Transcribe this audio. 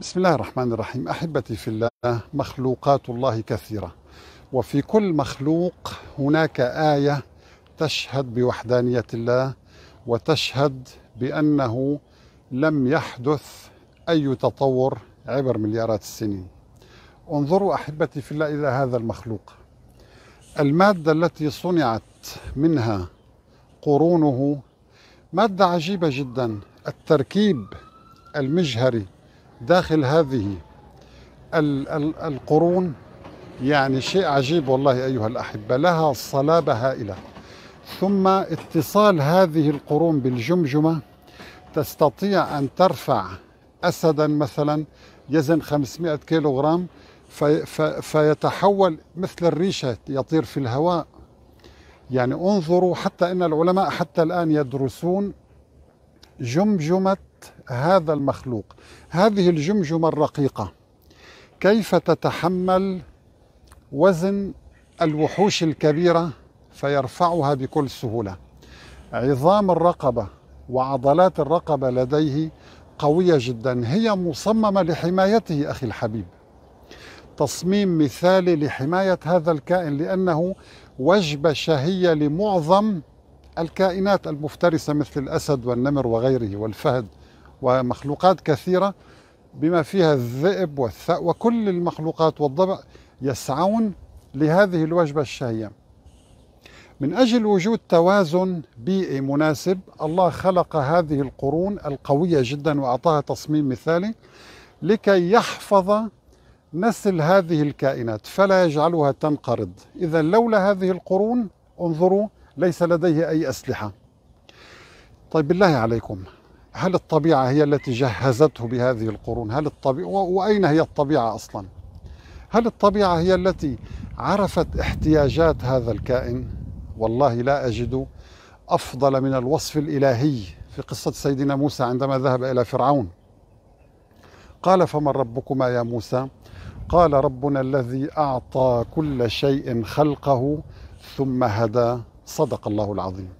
بسم الله الرحمن الرحيم احبتي في الله مخلوقات الله كثيره وفي كل مخلوق هناك ايه تشهد بوحدانيه الله وتشهد بانه لم يحدث اي تطور عبر مليارات السنين انظروا احبتي في الله الى هذا المخلوق الماده التي صنعت منها قرونه ماده عجيبه جدا التركيب المجهري داخل هذه القرون يعني شيء عجيب والله أيها الأحبة لها صلابة هائلة ثم اتصال هذه القرون بالجمجمة تستطيع أن ترفع أسدا مثلا يزن 500 كيلوغرام في في فيتحول مثل الريشة يطير في الهواء يعني انظروا حتى أن العلماء حتى الآن يدرسون جمجمة هذا المخلوق هذه الجمجمة الرقيقة كيف تتحمل وزن الوحوش الكبيرة فيرفعها بكل سهولة عظام الرقبة وعضلات الرقبة لديه قوية جدا هي مصممة لحمايته أخي الحبيب تصميم مثالي لحماية هذا الكائن لأنه وجبة شهية لمعظم الكائنات المفترسة مثل الأسد والنمر وغيره والفهد ومخلوقات كثيرة بما فيها الذئب والثأ وكل المخلوقات والضبع يسعون لهذه الوجبة الشهية من أجل وجود توازن بيئي مناسب الله خلق هذه القرون القوية جدا وأعطاها تصميم مثالي لكي يحفظ نسل هذه الكائنات فلا يجعلها تنقرض إذا لولا هذه القرون انظروا ليس لديه أي أسلحة طيب بالله عليكم هل الطبيعة هي التي جهزته بهذه القرون هل الطبيعة وأين هي الطبيعة أصلا هل الطبيعة هي التي عرفت احتياجات هذا الكائن والله لا أجد أفضل من الوصف الإلهي في قصة سيدنا موسى عندما ذهب إلى فرعون قال فمن ربكما يا موسى قال ربنا الذي أعطى كل شيء خلقه ثم هدى صدق الله العظيم